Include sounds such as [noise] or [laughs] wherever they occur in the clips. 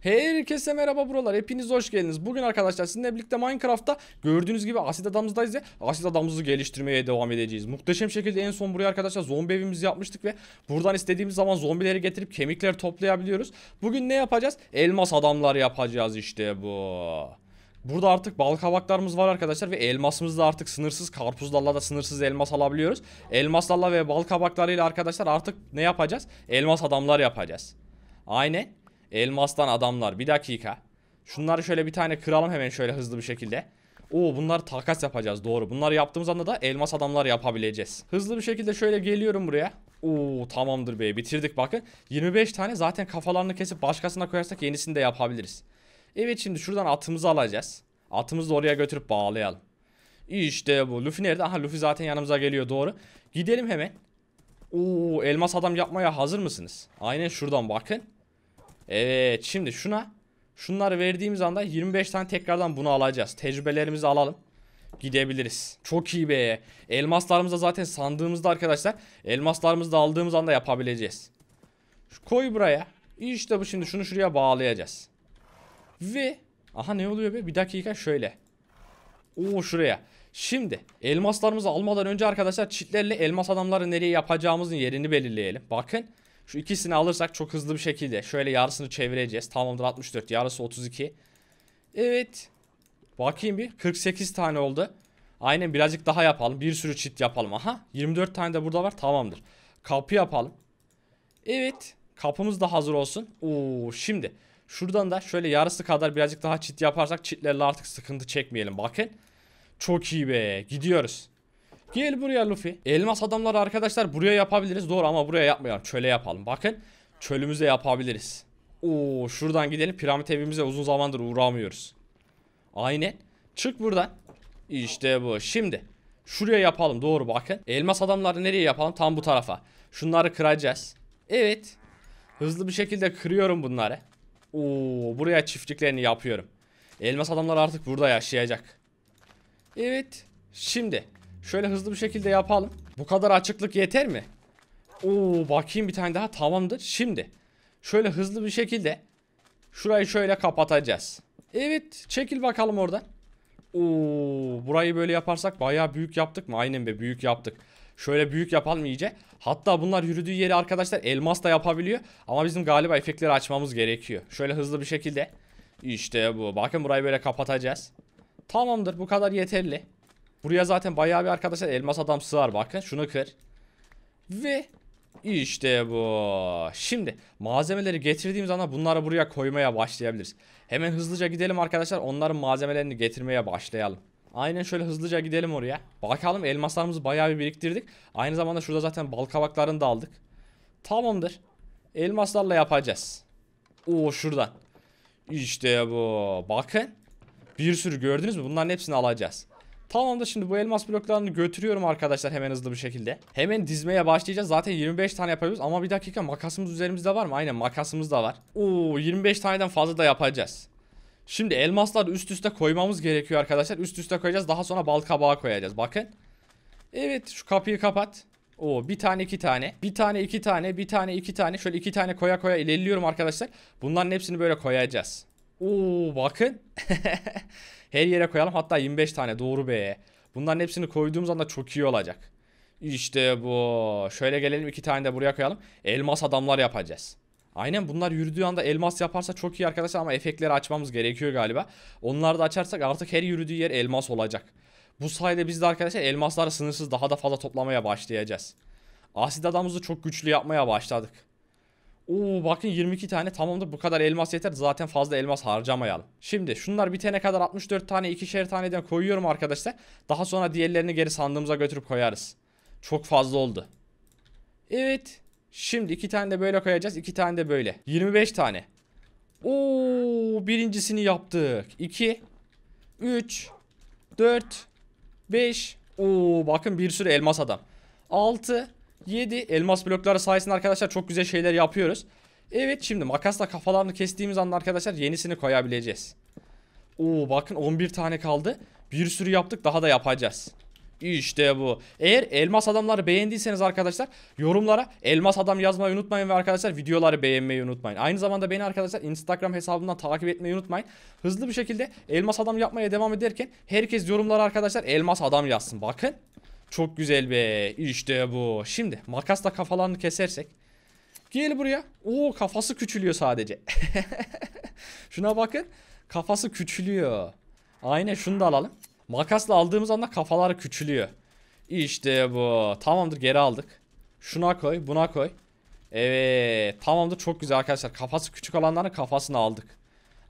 Herkese merhaba buralar. Hepiniz hoş geldiniz. Bugün arkadaşlar sizinle birlikte Minecraft'ta gördüğünüz gibi asit adamızdayız ya. Asit adamımızı geliştirmeye devam edeceğiz. Muhteşem şekilde en son buraya arkadaşlar zombi evimizi yapmıştık ve buradan istediğimiz zaman zombileri getirip kemikleri toplayabiliyoruz. Bugün ne yapacağız? Elmas adamlar yapacağız işte bu. Burada artık bal kavaklarımız var arkadaşlar ve elmasımız da artık sınırsız karpuzlarla da sınırsız elmas alabiliyoruz. Elmaslarla ve bal kabaklarıyla arkadaşlar artık ne yapacağız? Elmas adamlar yapacağız. Aynen. Elmastan adamlar. Bir dakika. Şunları şöyle bir tane kıralım hemen şöyle hızlı bir şekilde. Oo bunlar takas yapacağız doğru. Bunları yaptığımız anda da elmas adamlar yapabileceğiz. Hızlı bir şekilde şöyle geliyorum buraya. Oo tamamdır be bitirdik bakın. 25 tane zaten kafalarını kesip başkasına koyarsak yenisini de yapabiliriz. Evet şimdi şuradan atımızı alacağız. Atımızı da oraya götürüp bağlayalım. İşte bu. Luffy nerede? Aha Luffy zaten yanımıza geliyor doğru. Gidelim hemen. Oo elmas adam yapmaya hazır mısınız? Aynen şuradan bakın. Evet şimdi şuna şunları verdiğimiz anda 25 tane tekrardan bunu alacağız. Tecrübelerimizi alalım. Gidebiliriz. Çok iyi be. Elmaslarımızda zaten sandığımızda arkadaşlar elmaslarımızı da aldığımız anda yapabileceğiz. Şu koy buraya. İşte bu şimdi şunu şuraya bağlayacağız. Ve aha ne oluyor be? Bir dakika şöyle. Oo şuraya. Şimdi elmaslarımızı almadan önce arkadaşlar çitlerle elmas adamları nereye yapacağımızın yerini belirleyelim. Bakın şu ikisini alırsak çok hızlı bir şekilde şöyle yarısını çevireceğiz. Tamamdır 64 yarısı 32. Evet. Bakayım bir 48 tane oldu. Aynen birazcık daha yapalım. Bir sürü çit yapalım. Aha 24 tane de burada var tamamdır. Kapı yapalım. Evet. Kapımız da hazır olsun. Oo şimdi. Şuradan da şöyle yarısı kadar birazcık daha çit yaparsak çitlerle artık sıkıntı çekmeyelim. Bakın. Çok iyi be. Gidiyoruz. Gel buraya Luffy. Elmas Adamlar arkadaşlar buraya yapabiliriz. Doğru ama buraya yapmayalım. Çöle yapalım. Bakın çölümüze yapabiliriz. Oo şuradan gidelim. Piramit evimize uzun zamandır uğramıyoruz. Aynen. Çık buradan. İşte bu. Şimdi şuraya yapalım. Doğru bakın. Elmas adamları nereye yapalım? Tam bu tarafa. Şunları kıracağız. Evet. Hızlı bir şekilde kırıyorum bunları. Oo buraya çiftliklerini yapıyorum. Elmas adamlar artık burada yaşayacak. Evet. Şimdi Şöyle hızlı bir şekilde yapalım. Bu kadar açıklık yeter mi? Oo bakayım bir tane daha tamamdır. Şimdi şöyle hızlı bir şekilde şurayı şöyle kapatacağız. Evet çekil bakalım orada. Oo burayı böyle yaparsak bayağı büyük yaptık mı? Aynen be büyük yaptık. Şöyle büyük yapalım iyice. Hatta bunlar yürüdüğü yeri arkadaşlar elmas da yapabiliyor. Ama bizim galiba efektleri açmamız gerekiyor. Şöyle hızlı bir şekilde. İşte bu. Bakın burayı böyle kapatacağız. Tamamdır bu kadar yeterli. Buraya zaten bayağı bir arkadaşlar elmas adam sığar bakın. Şunu kır. Ve işte bu. Şimdi malzemeleri getirdiğim zaman bunları buraya koymaya başlayabiliriz. Hemen hızlıca gidelim arkadaşlar. Onların malzemelerini getirmeye başlayalım. Aynen şöyle hızlıca gidelim oraya. Bakalım elmaslarımızı bayağı bir biriktirdik. Aynı zamanda şurada zaten bal kavaklarını da aldık. Tamamdır. Elmaslarla yapacağız. Oo şuradan. İşte bu. Bakın. Bir sürü gördünüz mü? Bunların hepsini alacağız. Tamam da şimdi bu elmas bloklarını götürüyorum arkadaşlar hemen hızlı bir şekilde. Hemen dizmeye başlayacağız. Zaten 25 tane yapabiliriz ama bir dakika makasımız üzerimizde var mı? Aynen makasımız da var. Oo 25 taneden fazla da yapacağız. Şimdi elmasları üst üste koymamız gerekiyor arkadaşlar. Üst üste koyacağız. Daha sonra bal kabağı koyacağız. Bakın. Evet şu kapıyı kapat. Oo bir tane iki tane. Bir tane iki tane. Bir tane iki tane. Şöyle iki tane koya koya ilerliyorum arkadaşlar. Bunların hepsini böyle koyacağız. Oo bakın. [laughs] Her yere koyalım hatta 25 tane doğru be. Bunların hepsini koyduğumuz anda çok iyi olacak. İşte bu. Şöyle gelelim iki tane de buraya koyalım. Elmas adamlar yapacağız. Aynen bunlar yürüdüğü anda elmas yaparsa çok iyi arkadaşlar ama efektleri açmamız gerekiyor galiba. Onları da açarsak artık her yürüdüğü yer elmas olacak. Bu sayede biz de arkadaşlar elmasları sınırsız daha da fazla toplamaya başlayacağız. Asit adamımızı çok güçlü yapmaya başladık. Oo bakın 22 tane tamamdır bu kadar elmas yeter zaten fazla elmas harcamayalım. Şimdi şunlar bitene kadar 64 tane ikişer taneden koyuyorum arkadaşlar. Daha sonra diğerlerini geri sandığımıza götürüp koyarız. Çok fazla oldu. Evet. Şimdi iki tane de böyle koyacağız iki tane de böyle. 25 tane. Oo birincisini yaptık. 2 3 4 5 Oo bakın bir sürü elmas adam. 6 7 elmas blokları sayesinde arkadaşlar çok güzel şeyler yapıyoruz. Evet şimdi makasla kafalarını kestiğimiz anda arkadaşlar yenisini koyabileceğiz. Oo bakın 11 tane kaldı. Bir sürü yaptık daha da yapacağız. İşte bu. Eğer elmas adamları beğendiyseniz arkadaşlar yorumlara elmas adam yazmayı unutmayın ve arkadaşlar videoları beğenmeyi unutmayın. Aynı zamanda beni arkadaşlar Instagram hesabından takip etmeyi unutmayın. Hızlı bir şekilde elmas adam yapmaya devam ederken herkes yorumlara arkadaşlar elmas adam yazsın. Bakın çok güzel be. İşte bu. Şimdi makasla kafalarını kesersek. Gel buraya. Oo kafası küçülüyor sadece. [laughs] Şuna bakın. Kafası küçülüyor. Aynen şunu da alalım. Makasla aldığımız anda kafaları küçülüyor. İşte bu. Tamamdır geri aldık. Şuna koy buna koy. Evet tamamdır çok güzel arkadaşlar. Kafası küçük olanların kafasını aldık.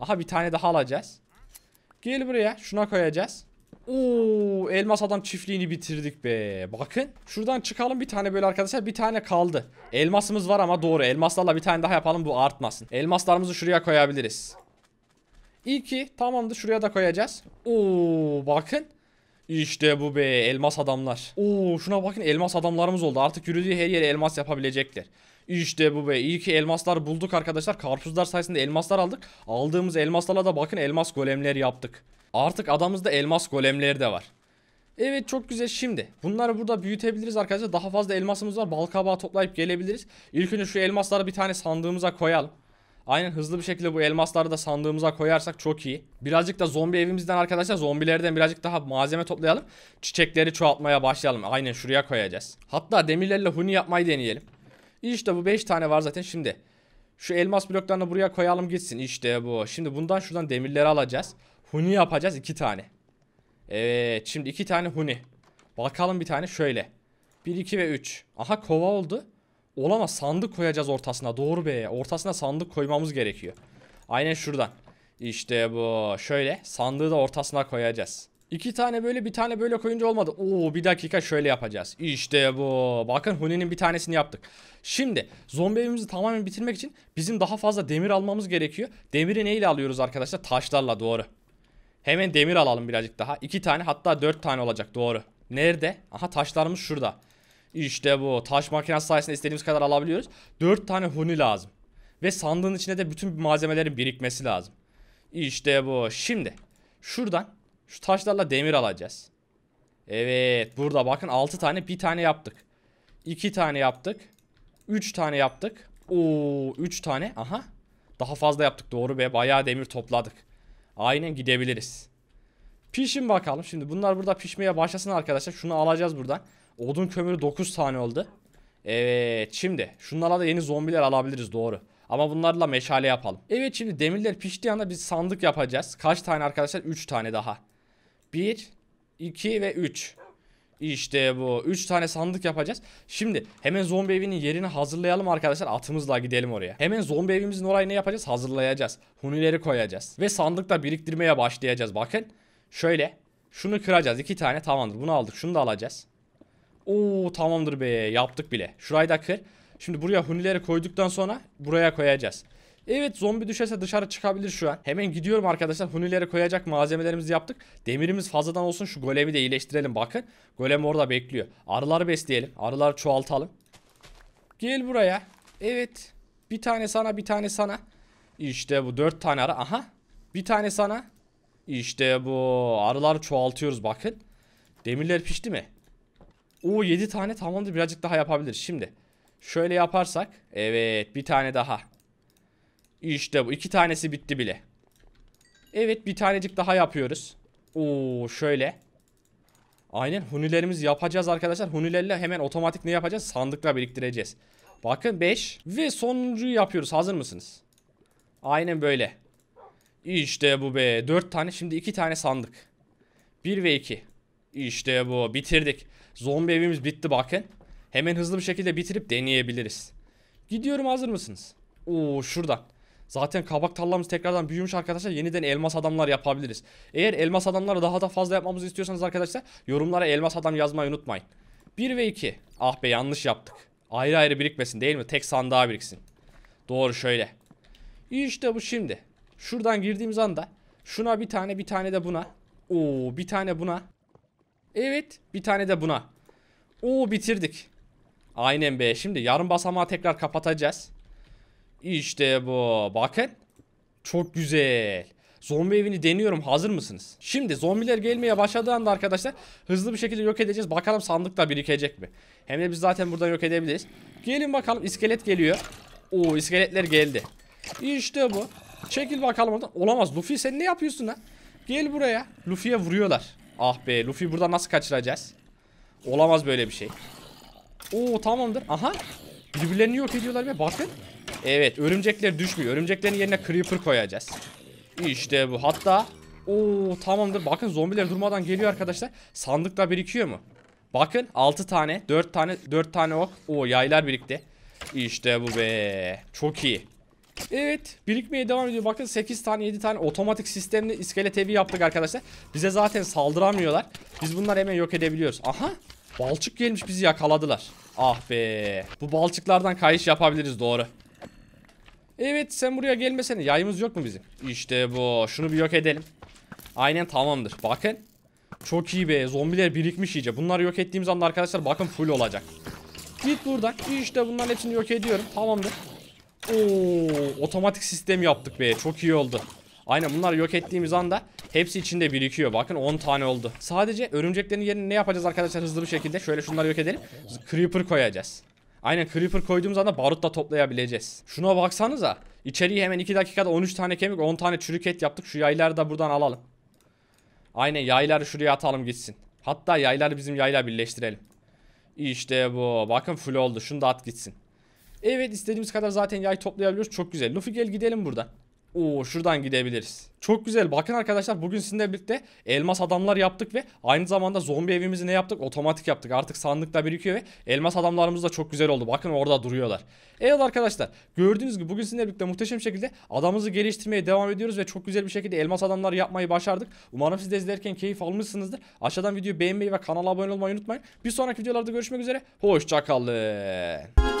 Aha bir tane daha alacağız. Gel buraya şuna koyacağız. Oo, elmas adam çiftliğini bitirdik be. Bakın şuradan çıkalım bir tane böyle arkadaşlar bir tane kaldı. Elmasımız var ama doğru elmaslarla bir tane daha yapalım bu artmasın. Elmaslarımızı şuraya koyabiliriz. İyi ki tamamdır şuraya da koyacağız. Oo bakın. İşte bu be elmas adamlar. Oo şuna bakın elmas adamlarımız oldu. Artık yürüdüğü her yere elmas yapabilecekler. İşte bu be. İyi ki elmaslar bulduk arkadaşlar. Karpuzlar sayesinde elmaslar aldık. Aldığımız elmaslarla da bakın elmas golemler yaptık. Artık adamızda elmas golemleri de var. Evet çok güzel şimdi. Bunları burada büyütebiliriz arkadaşlar. Daha fazla elmasımız var. Bal kabağı toplayıp gelebiliriz. İlk önce şu elmasları bir tane sandığımıza koyalım. Aynen hızlı bir şekilde bu elmasları da sandığımıza koyarsak çok iyi. Birazcık da zombi evimizden arkadaşlar zombilerden birazcık daha malzeme toplayalım. Çiçekleri çoğaltmaya başlayalım. Aynen şuraya koyacağız. Hatta demirlerle huni yapmayı deneyelim. İşte bu 5 tane var zaten şimdi. Şu elmas bloklarını buraya koyalım gitsin. İşte bu. Şimdi bundan şuradan demirleri alacağız. Huni yapacağız iki tane. Evet şimdi iki tane huni. Bakalım bir tane şöyle. Bir iki ve üç. Aha kova oldu. Olamaz sandık koyacağız ortasına. Doğru be. Ortasına sandık koymamız gerekiyor. Aynen şuradan. İşte bu. Şöyle sandığı da ortasına koyacağız. İki tane böyle bir tane böyle koyunca olmadı. Oo bir dakika şöyle yapacağız. İşte bu. Bakın Huni'nin bir tanesini yaptık. Şimdi zombi evimizi tamamen bitirmek için bizim daha fazla demir almamız gerekiyor. Demiri neyle alıyoruz arkadaşlar? Taşlarla doğru. Hemen demir alalım birazcık daha. İki tane hatta dört tane olacak doğru. Nerede? Aha taşlarımız şurada. İşte bu. Taş makinesi sayesinde istediğimiz kadar alabiliyoruz. Dört tane huni lazım. Ve sandığın içinde de bütün malzemelerin birikmesi lazım. İşte bu. Şimdi şuradan şu taşlarla demir alacağız. Evet burada bakın altı tane bir tane yaptık. İki tane yaptık. Üç tane yaptık. Oo üç tane aha. Daha fazla yaptık doğru be bayağı demir topladık. Aynen gidebiliriz. Pişin bakalım. Şimdi bunlar burada pişmeye başlasın arkadaşlar. Şunu alacağız buradan. Odun kömürü 9 tane oldu. Evet şimdi şunlara da yeni zombiler alabiliriz doğru. Ama bunlarla meşale yapalım. Evet şimdi demirler piştiği anda biz sandık yapacağız. Kaç tane arkadaşlar? 3 tane daha. 1, 2 ve 3. İşte bu. 3 tane sandık yapacağız. Şimdi hemen zombi evinin yerini hazırlayalım arkadaşlar. Atımızla gidelim oraya. Hemen zombi evimizin orayı ne yapacağız? Hazırlayacağız. Hunileri koyacağız. Ve sandıkta biriktirmeye başlayacağız. Bakın. Şöyle. Şunu kıracağız. 2 tane tamamdır. Bunu aldık. Şunu da alacağız. Oo tamamdır be. Yaptık bile. Şurayı da kır. Şimdi buraya hunileri koyduktan sonra buraya koyacağız. Evet zombi düşerse dışarı çıkabilir şu an. Hemen gidiyorum arkadaşlar. Hunilere koyacak malzemelerimizi yaptık. Demirimiz fazladan olsun. Şu golemi de iyileştirelim bakın. Golem orada bekliyor. Arıları besleyelim. Arıları çoğaltalım. Gel buraya. Evet. Bir tane sana bir tane sana. İşte bu dört tane arı. Aha. Bir tane sana. İşte bu. Arıları çoğaltıyoruz bakın. Demirler pişti mi? Oo yedi tane tamamdır birazcık daha yapabilir. Şimdi şöyle yaparsak. Evet bir tane daha. İşte bu. iki tanesi bitti bile. Evet bir tanecik daha yapıyoruz. Oo şöyle. Aynen hunilerimizi yapacağız arkadaşlar. Hunilerle hemen otomatik ne yapacağız? Sandıkla biriktireceğiz. Bakın 5. Ve sonuncuyu yapıyoruz. Hazır mısınız? Aynen böyle. İşte bu be. 4 tane. Şimdi 2 tane sandık. 1 ve 2. İşte bu. Bitirdik. Zombi evimiz bitti bakın. Hemen hızlı bir şekilde bitirip deneyebiliriz. Gidiyorum hazır mısınız? Oo şuradan. Zaten kabak tarlamız tekrardan büyümüş arkadaşlar. Yeniden elmas adamlar yapabiliriz. Eğer elmas adamları daha da fazla yapmamızı istiyorsanız arkadaşlar yorumlara elmas adam yazmayı unutmayın. 1 ve 2. Ah be yanlış yaptık. Ayrı ayrı birikmesin değil mi? Tek sandığa biriksin. Doğru şöyle. İşte bu şimdi. Şuradan girdiğimiz anda şuna bir tane bir tane de buna. Oo bir tane buna. Evet bir tane de buna. Oo bitirdik. Aynen be şimdi yarım basamağı tekrar kapatacağız. İşte bu. Bakın. Çok güzel. Zombi evini deniyorum. Hazır mısınız? Şimdi zombiler gelmeye başladığı anda arkadaşlar hızlı bir şekilde yok edeceğiz. Bakalım sandıkta birikecek mi? Hem de biz zaten buradan yok edebiliriz. Gelin bakalım. iskelet geliyor. Oo iskeletler geldi. İşte bu. Çekil bakalım oradan. Olamaz. Luffy sen ne yapıyorsun lan? Gel buraya. Luffy'ye vuruyorlar. Ah be. Luffy buradan nasıl kaçıracağız? Olamaz böyle bir şey. Oo tamamdır. Aha. Birbirlerini yok ediyorlar be bakın. Evet örümcekler düşmüyor. Örümceklerin yerine creeper koyacağız. İşte bu. Hatta Oo tamamdır. Bakın zombiler durmadan geliyor arkadaşlar. Sandıkla birikiyor mu? Bakın 6 tane, 4 tane, 4 tane ok. Oo yaylar birikti. İşte bu be. Çok iyi. Evet birikmeye devam ediyor. Bakın 8 tane 7 tane otomatik sistemli iskelet evi yaptık arkadaşlar. Bize zaten saldıramıyorlar. Biz bunları hemen yok edebiliyoruz. Aha balçık gelmiş bizi yakaladılar. Ah be. Bu balçıklardan kayış yapabiliriz doğru. Evet sen buraya gelmesene. Yayımız yok mu bizim? İşte bu. Şunu bir yok edelim. Aynen tamamdır. Bakın. Çok iyi be. Zombiler birikmiş iyice. Bunları yok ettiğimiz anda arkadaşlar bakın full olacak. Git buradan. İşte bunların hepsini yok ediyorum. Tamamdır. Oo, otomatik sistem yaptık be. Çok iyi oldu. Aynen bunlar yok ettiğimiz anda hepsi içinde birikiyor. Bakın 10 tane oldu. Sadece örümceklerin yerine ne yapacağız arkadaşlar hızlı bir şekilde? Şöyle şunları yok edelim. Creeper koyacağız. Aynen creeper koyduğumuz anda barut da toplayabileceğiz. Şuna baksanıza. İçeriği hemen 2 dakikada 13 tane kemik 10 tane çürük et yaptık. Şu yayları da buradan alalım. Aynen yayları şuraya atalım gitsin. Hatta yayları bizim yayla birleştirelim. İşte bu. Bakın full oldu. Şunu da at gitsin. Evet istediğimiz kadar zaten yay toplayabiliyoruz. Çok güzel. Luffy gel gidelim buradan. Oo şuradan gidebiliriz. Çok güzel. Bakın arkadaşlar bugün sizinle birlikte elmas adamlar yaptık ve aynı zamanda zombi evimizi ne yaptık? Otomatik yaptık. Artık sandıkta birikiyor ve elmas adamlarımız da çok güzel oldu. Bakın orada duruyorlar. Evet arkadaşlar gördüğünüz gibi bugün sizinle birlikte muhteşem şekilde adamımızı geliştirmeye devam ediyoruz ve çok güzel bir şekilde elmas adamlar yapmayı başardık. Umarım siz de izlerken keyif almışsınızdır. Aşağıdan videoyu beğenmeyi ve kanala abone olmayı unutmayın. Bir sonraki videolarda görüşmek üzere. Hoşçakalın.